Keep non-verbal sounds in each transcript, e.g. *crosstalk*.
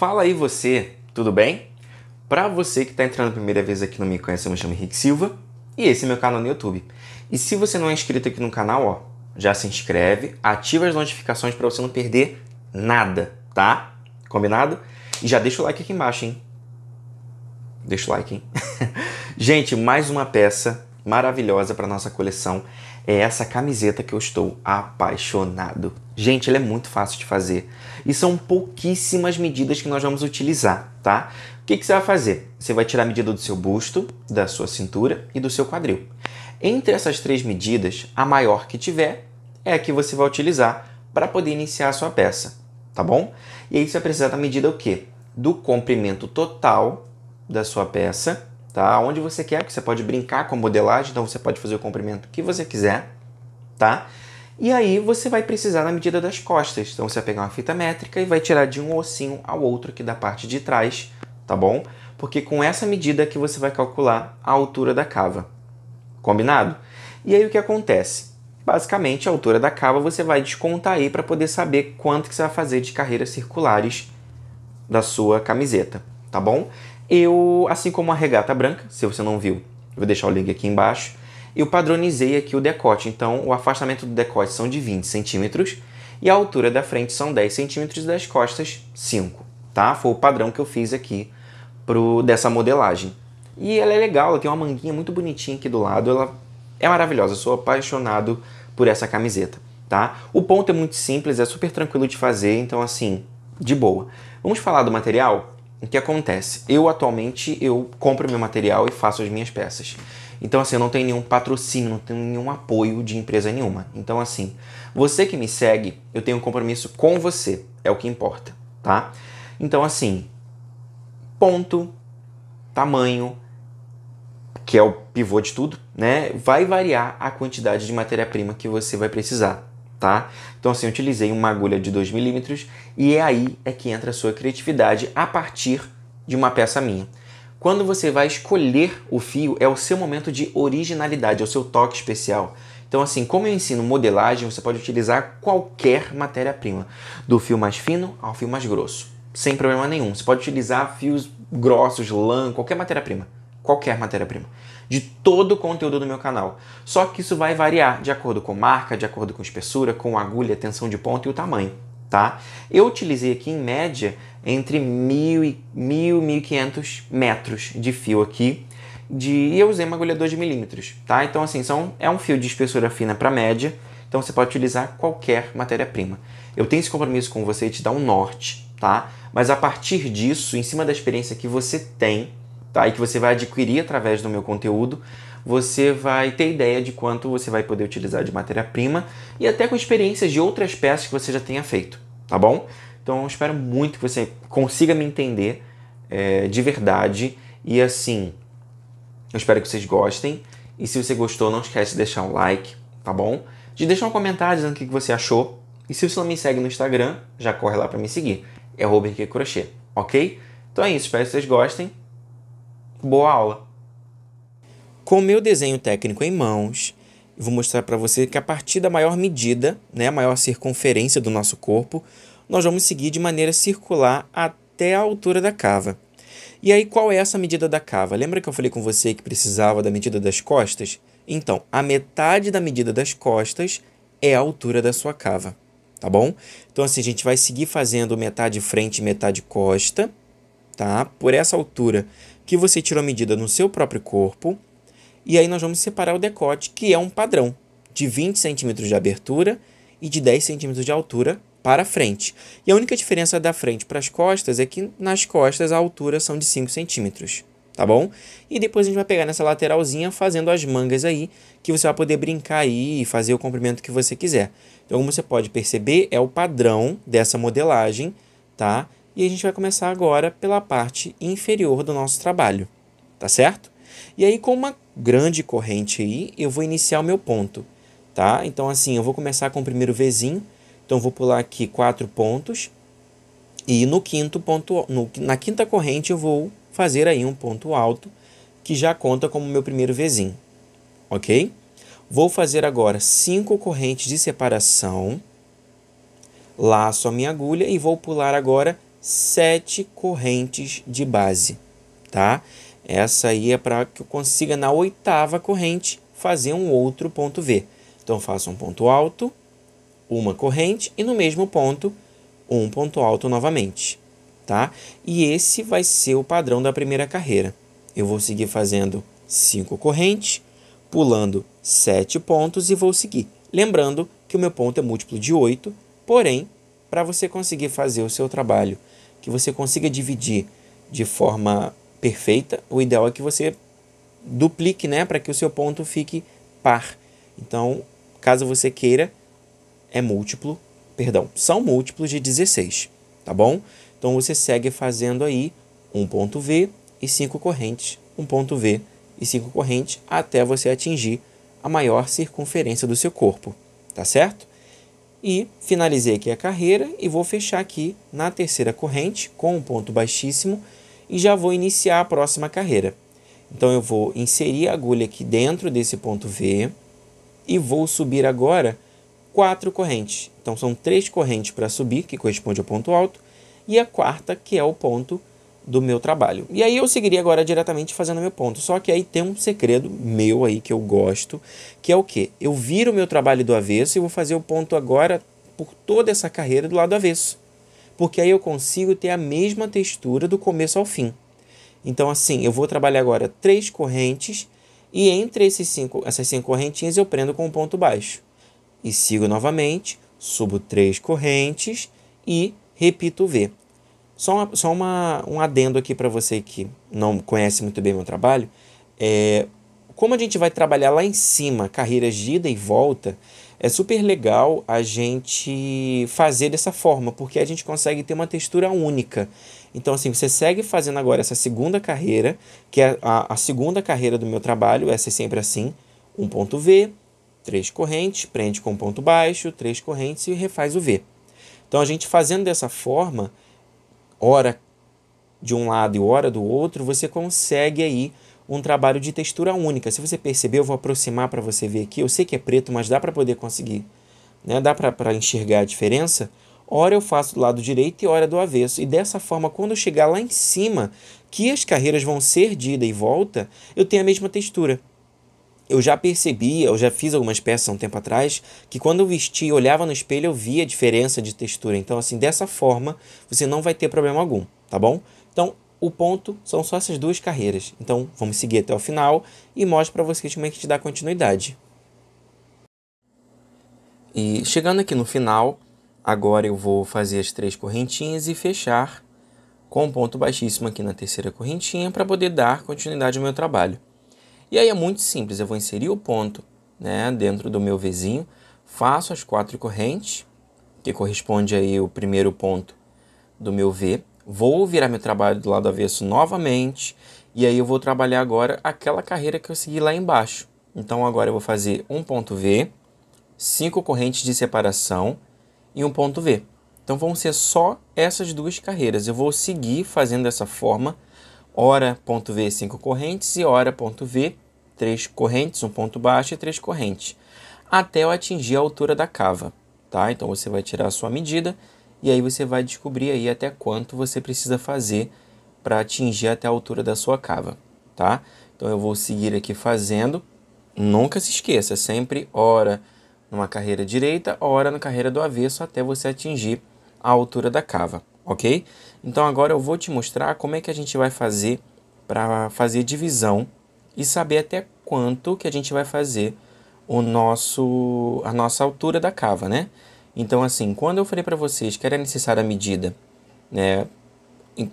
Fala aí você, tudo bem? Para você que está entrando a primeira vez aqui no Me Conhece, eu me chamo Henrique Silva e esse é meu canal no YouTube. E se você não é inscrito aqui no canal, ó, já se inscreve, ativa as notificações para você não perder nada, tá? Combinado? E já deixa o like aqui embaixo, hein? Deixa o like, hein? *laughs* Gente, mais uma peça maravilhosa para nossa coleção é essa camiseta que eu estou apaixonado. Gente, ela é muito fácil de fazer e são pouquíssimas medidas que nós vamos utilizar, tá? O que, que você vai fazer? Você vai tirar a medida do seu busto, da sua cintura e do seu quadril. Entre essas três medidas, a maior que tiver é a que você vai utilizar para poder iniciar a sua peça, tá bom? E aí você vai precisar da medida o quê? Do comprimento total da sua peça tá? Onde você quer, porque você pode brincar com a modelagem, então você pode fazer o comprimento que você quiser, tá? E aí você vai precisar da medida das costas. Então você vai pegar uma fita métrica e vai tirar de um ossinho ao outro aqui da parte de trás, tá bom? Porque com essa medida que você vai calcular a altura da cava. Combinado? E aí o que acontece? Basicamente, a altura da cava você vai descontar aí para poder saber quanto que você vai fazer de carreiras circulares da sua camiseta, tá bom? eu, assim como a regata branca, se você não viu, vou deixar o link aqui embaixo, eu padronizei aqui o decote. Então, o afastamento do decote são de 20 centímetros e a altura da frente são 10 centímetros e das costas 5, tá? Foi o padrão que eu fiz aqui pro, dessa modelagem. E ela é legal, ela tem uma manguinha muito bonitinha aqui do lado, ela é maravilhosa, eu sou apaixonado por essa camiseta, tá? O ponto é muito simples, é super tranquilo de fazer, então assim, de boa. Vamos falar do material? o que acontece? Eu atualmente eu compro meu material e faço as minhas peças. Então assim, eu não tenho nenhum patrocínio, não tenho nenhum apoio de empresa nenhuma. Então assim, você que me segue, eu tenho um compromisso com você, é o que importa, tá? Então assim, ponto, tamanho, que é o pivô de tudo, né? Vai variar a quantidade de matéria-prima que você vai precisar tá? Então assim, eu utilizei uma agulha de 2 milímetros e é aí é que entra a sua criatividade a partir de uma peça minha. Quando você vai escolher o fio, é o seu momento de originalidade, é o seu toque especial. Então, assim, como eu ensino modelagem, você pode utilizar qualquer matéria-prima, do fio mais fino ao fio mais grosso, sem problema nenhum. Você pode utilizar fios grossos, lã, qualquer matéria-prima. Qualquer matéria-prima de todo o conteúdo do meu canal. Só que isso vai variar de acordo com marca, de acordo com espessura, com agulha, tensão de ponta e o tamanho. Tá? Eu utilizei aqui em média entre 1.000 e 1.500 metros de fio aqui de, e eu usei uma agulha 2 milímetros, tá? Então assim, são, é um fio de espessura fina para média, então você pode utilizar qualquer matéria-prima. Eu tenho esse compromisso com você de te dar um norte, tá? Mas a partir disso, em cima da experiência que você tem, tá? e que você vai adquirir através do meu conteúdo, você vai ter ideia de quanto você vai poder utilizar de matéria-prima e até com experiências de outras peças que você já tenha feito, tá bom? Então eu espero muito que você consiga me entender é, de verdade e assim, eu espero que vocês gostem e se você gostou não esquece de deixar um like, tá bom? De deixar um comentário dizendo o que você achou e se você não me segue no Instagram, já corre lá para me seguir, é Robert Crochê, ok? Então é isso, espero que vocês gostem Boa aula! Com o meu desenho técnico em mãos, eu vou mostrar para você que a partir da maior medida, né, a maior circunferência do nosso corpo, nós vamos seguir de maneira circular até a altura da cava. E aí, qual é essa medida da cava? Lembra que eu falei com você que precisava da medida das costas? Então, a metade da medida das costas é a altura da sua cava, tá bom? Então, assim, a gente vai seguir fazendo metade frente e metade costa, tá? Por essa altura, que você tirou a medida no seu próprio corpo. E aí nós vamos separar o decote, que é um padrão de 20 centímetros de abertura e de 10 centímetros de altura para frente. E a única diferença da frente para as costas é que nas costas a altura são de 5 centímetros, tá bom? E depois a gente vai pegar nessa lateralzinha fazendo as mangas aí, que você vai poder brincar aí e fazer o comprimento que você quiser. Então, como você pode perceber, é o padrão dessa modelagem, tá? E a gente vai começar agora pela parte inferior do nosso trabalho, tá certo? E aí, com uma grande corrente aí, eu vou iniciar o meu ponto, tá? Então, assim, eu vou começar com o primeiro Vzinho, então vou pular aqui quatro pontos, e no quinto ponto, no, na quinta corrente eu vou fazer aí um ponto alto, que já conta como meu primeiro Vzinho, ok? Vou fazer agora cinco correntes de separação, laço a minha agulha e vou pular agora sete correntes de base, tá? Essa aí é para que eu consiga na oitava corrente fazer um outro ponto V. Então faço um ponto alto, uma corrente e no mesmo ponto um ponto alto novamente, tá? E esse vai ser o padrão da primeira carreira. Eu vou seguir fazendo cinco correntes, pulando sete pontos e vou seguir. Lembrando que o meu ponto é múltiplo de 8, porém, para você conseguir fazer o seu trabalho que você consiga dividir de forma perfeita, o ideal é que você duplique, né, para que o seu ponto fique par. Então, caso você queira, é múltiplo, perdão, são múltiplos de 16, tá bom? Então você segue fazendo aí um ponto V e cinco correntes, um ponto V e cinco correntes até você atingir a maior circunferência do seu corpo, tá certo? E finalizei aqui a carreira e vou fechar aqui na terceira corrente com um ponto baixíssimo e já vou iniciar a próxima carreira. Então eu vou inserir a agulha aqui dentro desse ponto V e vou subir agora quatro correntes. Então são três correntes para subir, que corresponde ao ponto alto, e a quarta, que é o ponto do meu trabalho. E aí eu seguiria agora diretamente fazendo meu ponto. Só que aí tem um segredo meu aí que eu gosto, que é o que? Eu viro o meu trabalho do avesso e vou fazer o ponto agora por toda essa carreira do lado avesso. Porque aí eu consigo ter a mesma textura do começo ao fim. Então, assim, eu vou trabalhar agora três correntes e entre esses cinco, essas cinco correntinhas eu prendo com um ponto baixo. E sigo novamente, subo três correntes e repito o V. Só, uma, só uma, um adendo aqui para você que não conhece muito bem meu trabalho. É, como a gente vai trabalhar lá em cima carreiras de ida e volta, é super legal a gente fazer dessa forma, porque a gente consegue ter uma textura única. Então, assim, você segue fazendo agora essa segunda carreira, que é a, a segunda carreira do meu trabalho, essa é sempre assim: um ponto V, três correntes, prende com ponto baixo, três correntes e refaz o V. Então, a gente fazendo dessa forma, hora de um lado e hora do outro, você consegue aí um trabalho de textura única. Se você perceber, eu vou aproximar para você ver aqui. Eu sei que é preto, mas dá para poder conseguir, né? dá para enxergar a diferença. Hora eu faço do lado direito e hora do avesso. E dessa forma, quando eu chegar lá em cima, que as carreiras vão ser de ida e volta, eu tenho a mesma textura eu já percebia, eu já fiz algumas peças há um tempo atrás, que quando eu vesti, e olhava no espelho, eu via a diferença de textura. Então, assim, dessa forma, você não vai ter problema algum, tá bom? Então, o ponto são só essas duas carreiras. Então, vamos seguir até o final e mostro para vocês como é que te dá continuidade. E chegando aqui no final, agora eu vou fazer as três correntinhas e fechar com um ponto baixíssimo aqui na terceira correntinha para poder dar continuidade ao meu trabalho. E aí é muito simples, eu vou inserir o ponto né, dentro do meu Vzinho. faço as quatro correntes, que corresponde aí o primeiro ponto do meu V, vou virar meu trabalho do lado avesso novamente, e aí eu vou trabalhar agora aquela carreira que eu segui lá embaixo. Então agora eu vou fazer um ponto V, cinco correntes de separação e um ponto V. Então vão ser só essas duas carreiras. Eu vou seguir fazendo dessa forma, hora ponto V, cinco correntes e hora ponto V, três correntes, um ponto baixo e três correntes, até eu atingir a altura da cava, tá? Então você vai tirar a sua medida e aí você vai descobrir aí até quanto você precisa fazer para atingir até a altura da sua cava, tá? Então eu vou seguir aqui fazendo. Nunca se esqueça, sempre ora numa carreira direita, ora na carreira do avesso até você atingir a altura da cava, ok? Então agora eu vou te mostrar como é que a gente vai fazer para fazer divisão e saber até quanto que a gente vai fazer o nosso a nossa altura da cava, né? Então assim, quando eu falei para vocês que era necessária a medida, né,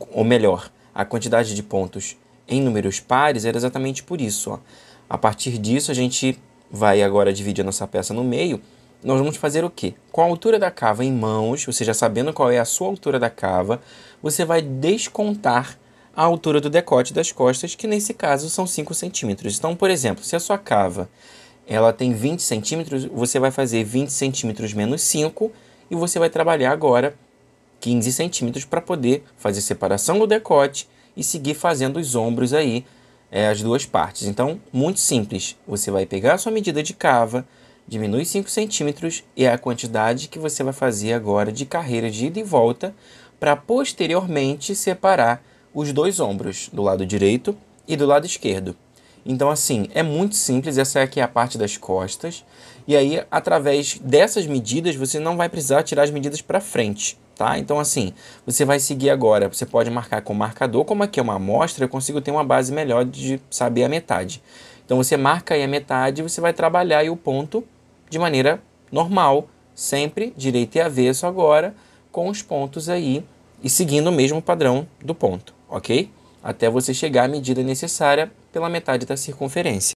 ou melhor, a quantidade de pontos em números pares, era exatamente por isso, ó. A partir disso a gente vai agora dividir a nossa peça no meio. Nós vamos fazer o quê? Com a altura da cava em mãos, você já sabendo qual é a sua altura da cava, você vai descontar a altura do decote das costas, que nesse caso são 5 centímetros. Então, por exemplo, se a sua cava ela tem 20 centímetros, você vai fazer 20 centímetros menos 5 e você vai trabalhar agora 15 centímetros para poder fazer separação do decote e seguir fazendo os ombros aí, é, as duas partes. Então, muito simples. Você vai pegar a sua medida de cava, diminui 5 centímetros e é a quantidade que você vai fazer agora de carreira de ida e volta para posteriormente separar os dois ombros, do lado direito e do lado esquerdo. Então, assim, é muito simples. Essa aqui é a parte das costas. E aí, através dessas medidas, você não vai precisar tirar as medidas para frente, tá? Então, assim, você vai seguir agora. Você pode marcar com marcador. Como aqui é uma amostra, eu consigo ter uma base melhor de saber a metade. Então, você marca aí a metade e você vai trabalhar aí o ponto de maneira normal, sempre direito e avesso agora, com os pontos aí e seguindo o mesmo padrão do ponto ok? Até você chegar à medida necessária pela metade da circunferência.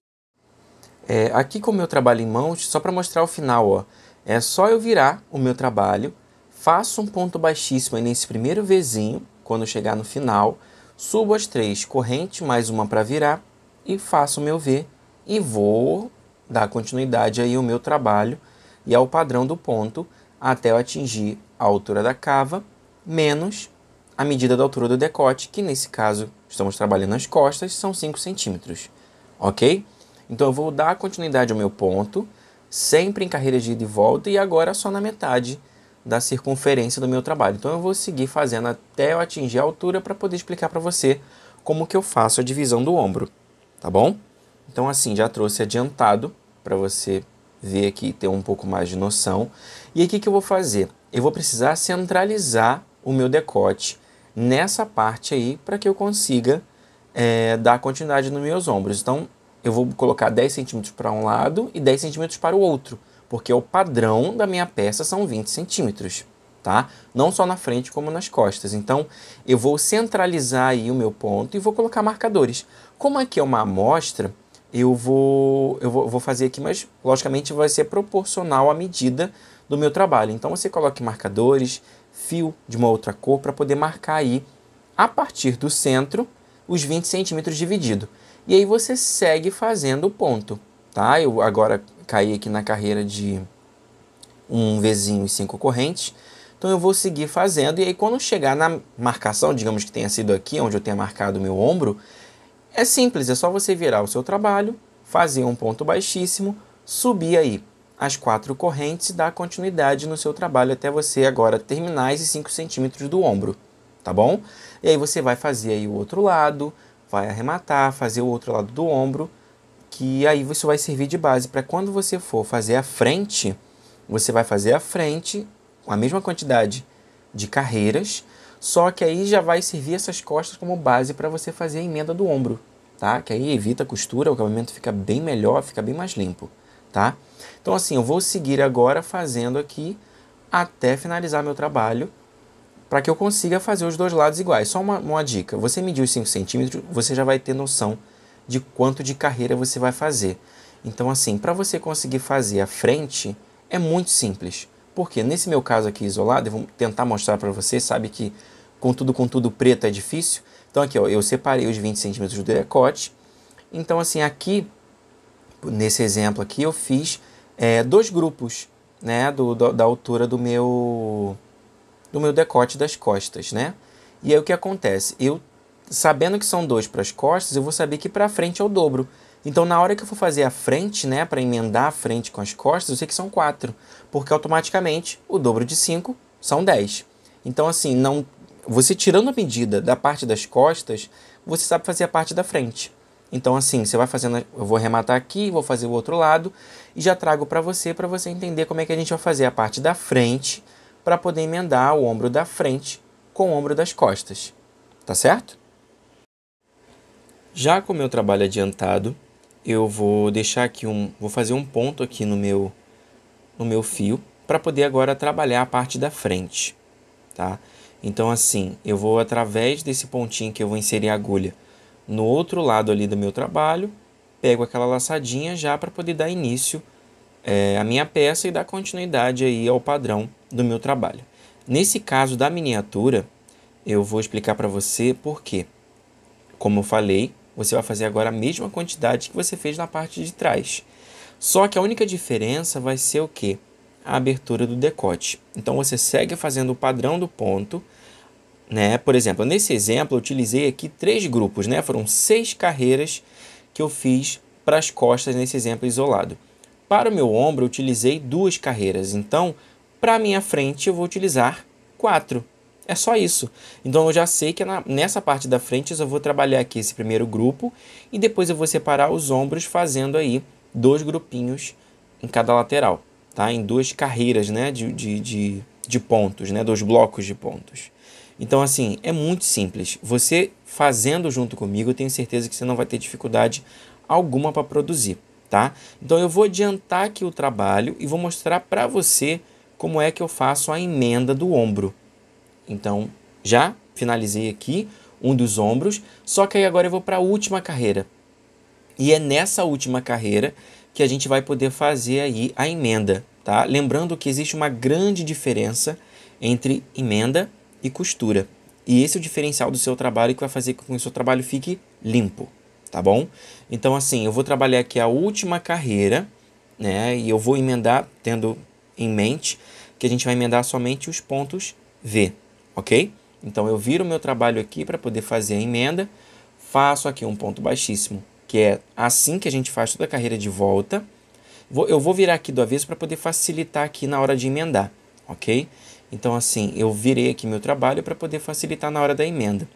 É, aqui o meu trabalho em mãos, só para mostrar o final, ó, é só eu virar o meu trabalho, faço um ponto baixíssimo nesse primeiro vizinho, quando chegar no final, subo as três correntes, mais uma para virar, e faço o meu V e vou dar continuidade aí ao meu trabalho e ao padrão do ponto até eu atingir a altura da cava menos a medida da altura do decote, que nesse caso estamos trabalhando as costas, são 5 centímetros, ok? Então eu vou dar continuidade ao meu ponto, sempre em carreira de ida e volta e agora só na metade da circunferência do meu trabalho. Então eu vou seguir fazendo até eu atingir a altura para poder explicar para você como que eu faço a divisão do ombro, tá bom? Então assim, já trouxe adiantado para você ver aqui ter um pouco mais de noção. E aqui que eu vou fazer? Eu vou precisar centralizar o meu decote nessa parte aí para que eu consiga é, dar continuidade nos meus ombros. Então, eu vou colocar 10 centímetros para um lado e 10 centímetros para o outro, porque é o padrão da minha peça são 20 centímetros, tá? Não só na frente, como nas costas. Então, eu vou centralizar aí o meu ponto e vou colocar marcadores. Como aqui é uma amostra, eu vou, eu vou, vou fazer aqui, mas logicamente vai ser proporcional à medida do meu trabalho. Então, você coloque marcadores, fio de uma outra cor para poder marcar aí, a partir do centro, os 20 centímetros dividido. E aí você segue fazendo o ponto, tá? Eu agora caí aqui na carreira de um vizinho e cinco correntes, então eu vou seguir fazendo e aí quando chegar na marcação, digamos que tenha sido aqui onde eu tenha marcado o meu ombro, é simples, é só você virar o seu trabalho, fazer um ponto baixíssimo, subir aí as quatro correntes e continuidade no seu trabalho até você agora terminar esses 5 centímetros do ombro, tá bom? E aí você vai fazer aí o outro lado, vai arrematar, fazer o outro lado do ombro, que aí você vai servir de base para quando você for fazer a frente, você vai fazer a frente com a mesma quantidade de carreiras, só que aí já vai servir essas costas como base para você fazer a emenda do ombro, tá? Que aí evita a costura, o acabamento fica bem melhor, fica bem mais limpo tá? Então assim, eu vou seguir agora fazendo aqui até finalizar meu trabalho para que eu consiga fazer os dois lados iguais. Só uma, uma dica, você medir os 5 centímetros, você já vai ter noção de quanto de carreira você vai fazer. Então assim, para você conseguir fazer a frente, é muito simples. Porque nesse meu caso aqui isolado, eu vou tentar mostrar para você, sabe que com tudo com tudo preto é difícil. Então aqui ó, eu separei os 20 centímetros do decote. Então assim, aqui nesse exemplo aqui, eu fiz é, dois grupos, né, do, do, da altura do meu do meu decote das costas, né? E aí o que acontece? Eu sabendo que são dois para as costas, eu vou saber que para frente é o dobro. Então na hora que eu for fazer a frente, né, para emendar a frente com as costas, eu sei que são quatro, porque automaticamente o dobro de cinco são dez. Então assim, não você tirando a medida da parte das costas, você sabe fazer a parte da frente. Então, assim, você vai fazendo. Eu vou arrematar aqui, vou fazer o outro lado e já trago para você, para você entender como é que a gente vai fazer a parte da frente para poder emendar o ombro da frente com o ombro das costas. Tá certo? Já com o meu trabalho adiantado, eu vou deixar aqui um. Vou fazer um ponto aqui no meu, no meu fio para poder agora trabalhar a parte da frente, tá? Então, assim, eu vou através desse pontinho que eu vou inserir a agulha no outro lado ali do meu trabalho, pego aquela laçadinha já para poder dar início é, à minha peça e dar continuidade aí ao padrão do meu trabalho. Nesse caso da miniatura, eu vou explicar para você por quê. Como eu falei, você vai fazer agora a mesma quantidade que você fez na parte de trás. Só que a única diferença vai ser o quê? A abertura do decote. Então você segue fazendo o padrão do ponto, né? Por exemplo, nesse exemplo eu utilizei aqui três grupos, né? foram seis carreiras que eu fiz para as costas nesse exemplo isolado. Para o meu ombro eu utilizei duas carreiras, então para a minha frente eu vou utilizar quatro. É só isso. Então eu já sei que na, nessa parte da frente eu só vou trabalhar aqui esse primeiro grupo e depois eu vou separar os ombros fazendo aí dois grupinhos em cada lateral, tá? Em duas carreiras, né, de, de, de, de pontos, né, dois blocos de pontos. Então, assim, é muito simples. Você fazendo junto comigo, eu tenho certeza que você não vai ter dificuldade alguma para produzir, tá? Então, eu vou adiantar aqui o trabalho e vou mostrar para você como é que eu faço a emenda do ombro. Então, já finalizei aqui um dos ombros, só que aí agora eu vou para a última carreira. E é nessa última carreira que a gente vai poder fazer aí a emenda, tá? Lembrando que existe uma grande diferença entre emenda e costura. E esse é o diferencial do seu trabalho que vai fazer com que o seu trabalho fique limpo, tá bom? Então, assim, eu vou trabalhar aqui a última carreira, né? E eu vou emendar, tendo em mente que a gente vai emendar somente os pontos V, ok? Então, eu viro o meu trabalho aqui para poder fazer a emenda, faço aqui um ponto baixíssimo, que é assim que a gente faz toda a carreira de volta. Eu vou virar aqui do avesso para poder facilitar aqui na hora de emendar, ok? Então, assim, eu virei aqui meu trabalho para poder facilitar na hora da emenda.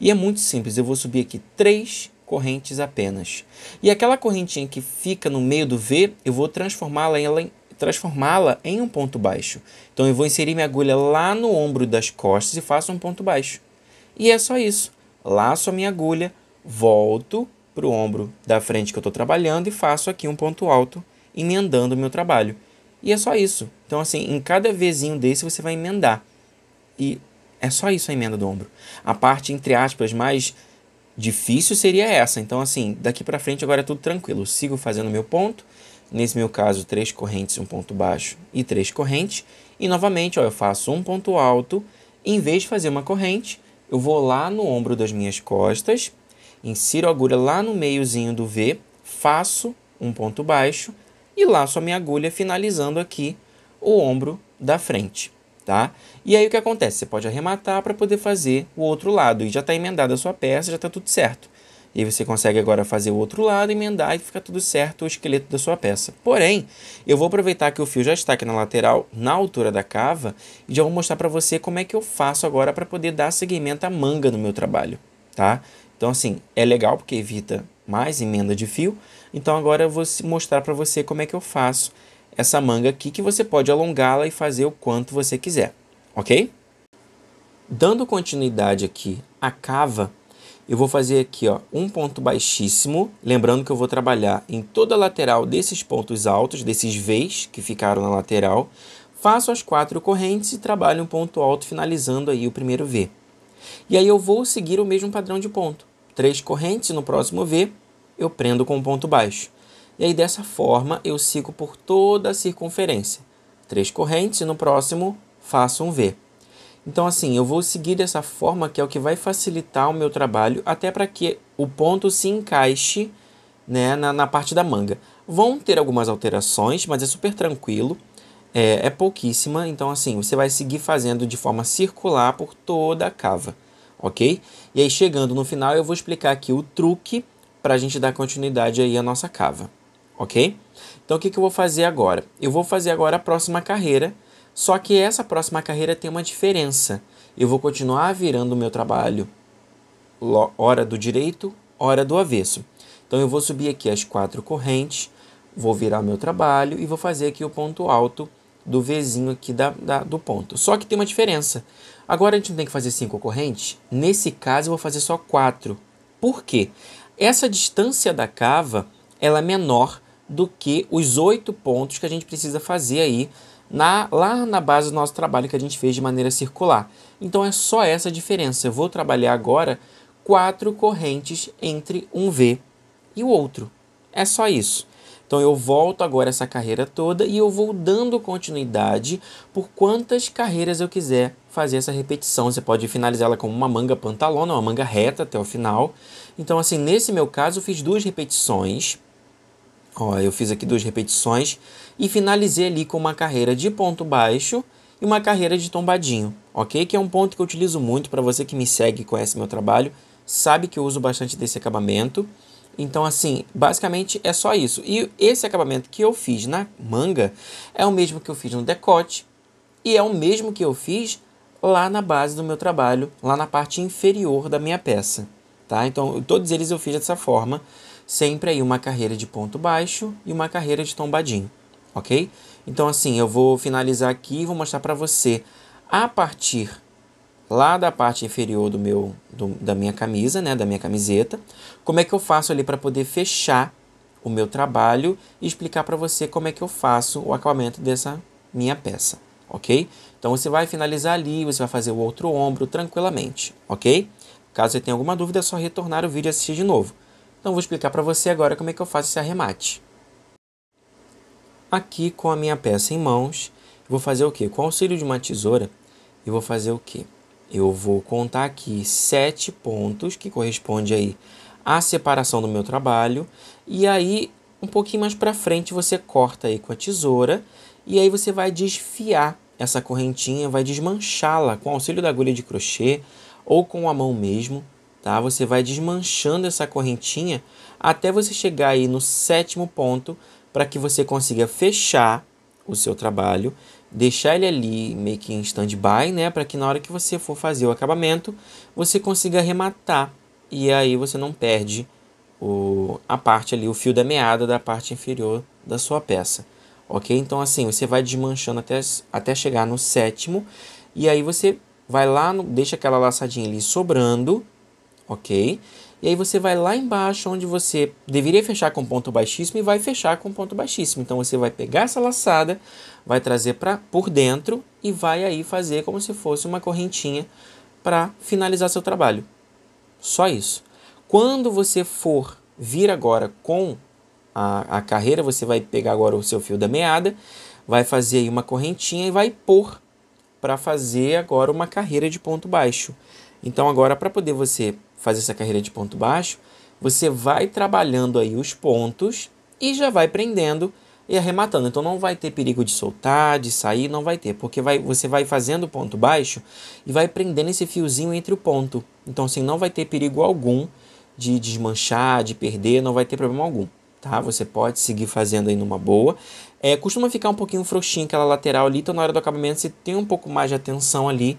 E é muito simples, eu vou subir aqui três correntes apenas. E aquela correntinha que fica no meio do V, eu vou transformá-la em, transformá em um ponto baixo. Então eu vou inserir minha agulha lá no ombro das costas e faço um ponto baixo. E é só isso. Laço a minha agulha, volto para o ombro da frente que eu estou trabalhando e faço aqui um ponto alto, emendando o meu trabalho. E é só isso. Então, assim, em cada vezinho desse você vai emendar. E é só isso a emenda do ombro. A parte, entre aspas, mais difícil seria essa. Então, assim, daqui para frente agora é tudo tranquilo. Eu sigo fazendo meu ponto. Nesse meu caso, três correntes, um ponto baixo e três correntes. E novamente, ó, eu faço um ponto alto. Em vez de fazer uma corrente, eu vou lá no ombro das minhas costas, insiro a agulha lá no meiozinho do V, faço um ponto baixo e laço a minha agulha finalizando aqui o ombro da frente, tá? E aí o que acontece? Você pode arrematar para poder fazer o outro lado e já está emendada a sua peça, já está tudo certo. E você consegue agora fazer o outro lado, emendar e fica tudo certo o esqueleto da sua peça. Porém, eu vou aproveitar que o fio já está aqui na lateral, na altura da cava, e já vou mostrar para você como é que eu faço agora para poder dar seguimento à manga no meu trabalho, tá? Então, assim, é legal porque evita mais emenda de fio. Então, agora eu vou mostrar para você como é que eu faço essa manga aqui que você pode alongá-la e fazer o quanto você quiser, ok? Dando continuidade aqui à cava, eu vou fazer aqui ó, um ponto baixíssimo, lembrando que eu vou trabalhar em toda a lateral desses pontos altos, desses Vs que ficaram na lateral, faço as quatro correntes e trabalho um ponto alto finalizando aí o primeiro V. E aí eu vou seguir o mesmo padrão de ponto, três correntes no próximo V, eu prendo com um ponto baixo. E aí dessa forma eu sigo por toda a circunferência. Três correntes e no próximo faço um V. Então assim, eu vou seguir dessa forma que é o que vai facilitar o meu trabalho até para que o ponto se encaixe né, na, na, parte da manga. Vão ter algumas alterações, mas é super tranquilo. É, é pouquíssima, então assim, você vai seguir fazendo de forma circular por toda a cava, ok? E aí chegando no final eu vou explicar aqui o truque para a gente dar continuidade aí à nossa cava ok? Então o que, que eu vou fazer agora? Eu vou fazer agora a próxima carreira, só que essa próxima carreira tem uma diferença. Eu vou continuar virando o meu trabalho hora do direito, hora do avesso. Então eu vou subir aqui as quatro correntes, vou virar meu trabalho e vou fazer aqui o ponto alto do Vzinho aqui da, da, do ponto. Só que tem uma diferença. Agora a gente não tem que fazer cinco correntes? Nesse caso eu vou fazer só quatro. Por quê? Essa distância da cava ela é menor do que os oito pontos que a gente precisa fazer aí na, lá na base do nosso trabalho que a gente fez de maneira circular. Então é só essa diferença. Eu vou trabalhar agora quatro correntes entre um V e o outro. É só isso. Então eu volto agora essa carreira toda e eu vou dando continuidade por quantas carreiras eu quiser fazer essa repetição. Você pode finalizar ela com uma manga pantalona, uma manga reta até o final. Então assim, nesse meu caso, eu fiz duas repetições Ó, eu fiz aqui duas repetições e finalizei ali com uma carreira de ponto baixo e uma carreira de tombadinho, ok? Que é um ponto que eu utilizo muito para você que me segue e conhece meu trabalho, sabe que eu uso bastante desse acabamento. Então, assim, basicamente é só isso. E esse acabamento que eu fiz na manga é o mesmo que eu fiz no decote e é o mesmo que eu fiz lá na base do meu trabalho, lá na parte inferior da minha peça, tá? Então, todos eles eu fiz dessa forma sempre aí uma carreira de ponto baixo e uma carreira de tombadinho, ok? Então assim, eu vou finalizar aqui e vou mostrar para você a partir lá da parte inferior do meu do, da minha camisa, né, da minha camiseta, como é que eu faço ali para poder fechar o meu trabalho e explicar para você como é que eu faço o acabamento dessa minha peça, ok? Então você vai finalizar ali, você vai fazer o outro ombro tranquilamente, ok? Caso você tenha alguma dúvida, é só retornar o vídeo e assistir de novo. Então vou explicar para você agora como é que eu faço esse arremate. Aqui com a minha peça em mãos, vou fazer o quê? Com o auxílio de uma tesoura, eu vou fazer o quê? Eu vou contar aqui sete pontos que corresponde aí à separação do meu trabalho e aí um pouquinho mais para frente você corta aí com a tesoura e aí você vai desfiar essa correntinha, vai desmanchá-la com auxílio da agulha de crochê ou com a mão mesmo tá? Você vai desmanchando essa correntinha até você chegar aí no sétimo ponto para que você consiga fechar o seu trabalho, deixar ele ali meio que em stand-by, né? Para que na hora que você for fazer o acabamento, você consiga arrematar e aí você não perde o, a parte ali, o fio da meada da parte inferior da sua peça, ok? Então assim, você vai desmanchando até, até chegar no sétimo e aí você vai lá, no, deixa aquela laçadinha ali sobrando, ok? E aí você vai lá embaixo onde você deveria fechar com ponto baixíssimo e vai fechar com ponto baixíssimo. Então você vai pegar essa laçada, vai trazer para por dentro e vai aí fazer como se fosse uma correntinha para finalizar seu trabalho. Só isso. Quando você for vir agora com a, a carreira, você vai pegar agora o seu fio da meada, vai fazer aí uma correntinha e vai pôr para fazer agora uma carreira de ponto baixo. Então agora para poder você fazer essa carreira de ponto baixo, você vai trabalhando aí os pontos e já vai prendendo e arrematando. Então não vai ter perigo de soltar, de sair, não vai ter, porque vai, você vai fazendo ponto baixo e vai prendendo esse fiozinho entre o ponto. Então assim não vai ter perigo algum de desmanchar, de perder, não vai ter problema algum, tá? Você pode seguir fazendo aí numa boa. É, costuma ficar um pouquinho frouxinho aquela lateral ali, então na hora do acabamento você tem um pouco mais de atenção ali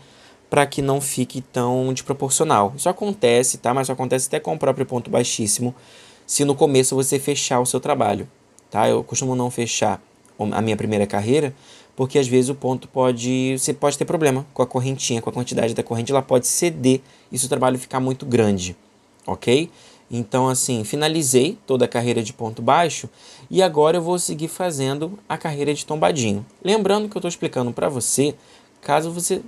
para que não fique tão desproporcional. Isso acontece, tá? Mas acontece até com o próprio ponto baixíssimo, se no começo você fechar o seu trabalho, tá? Eu costumo não fechar a minha primeira carreira, porque às vezes o ponto pode, você pode ter problema com a correntinha, com a quantidade da corrente, ela pode ceder e seu trabalho ficar muito grande, ok? Então, assim, finalizei toda a carreira de ponto baixo e agora eu vou seguir fazendo a carreira de tombadinho. Lembrando que eu estou explicando para você, caso você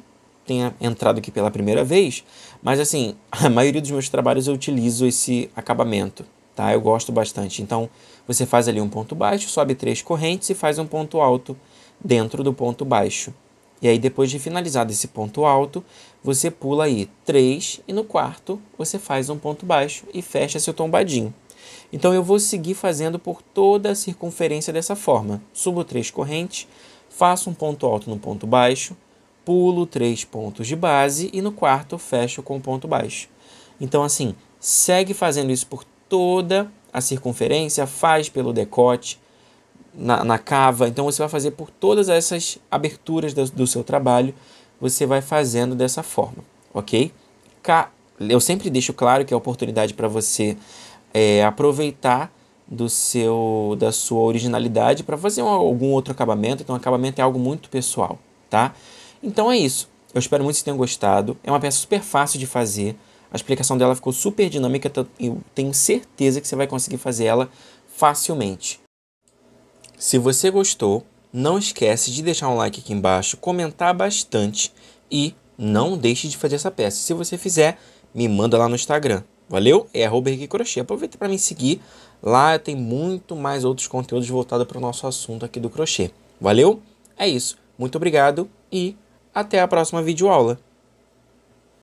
tenha entrado aqui pela primeira vez, mas assim, a maioria dos meus trabalhos eu utilizo esse acabamento, tá? Eu gosto bastante. Então, você faz ali um ponto baixo, sobe três correntes e faz um ponto alto dentro do ponto baixo. E aí, depois de finalizado esse ponto alto, você pula aí três e no quarto você faz um ponto baixo e fecha seu tombadinho. Então, eu vou seguir fazendo por toda a circunferência dessa forma. Subo três correntes, faço um ponto alto no ponto baixo, pulo três pontos de base e no quarto fecho com ponto baixo. Então, assim, segue fazendo isso por toda a circunferência, faz pelo decote, na, na cava. Então, você vai fazer por todas essas aberturas do, do seu trabalho, você vai fazendo dessa forma, ok? Ca Eu sempre deixo claro que é oportunidade para você é, aproveitar do seu da sua originalidade para fazer um, algum outro acabamento. Então, acabamento é algo muito pessoal, tá? Então é isso. Eu espero muito que vocês tenham gostado. É uma peça super fácil de fazer. A explicação dela ficou super dinâmica. Eu tenho certeza que você vai conseguir fazer ela facilmente. Se você gostou, não esquece de deixar um like aqui embaixo, comentar bastante e não deixe de fazer essa peça. Se você fizer, me manda lá no Instagram. Valeu? É arroba Crochê. Aproveita para me seguir. Lá tem muito mais outros conteúdos voltados para o nosso assunto aqui do crochê. Valeu? É isso. Muito obrigado e até a próxima videoaula.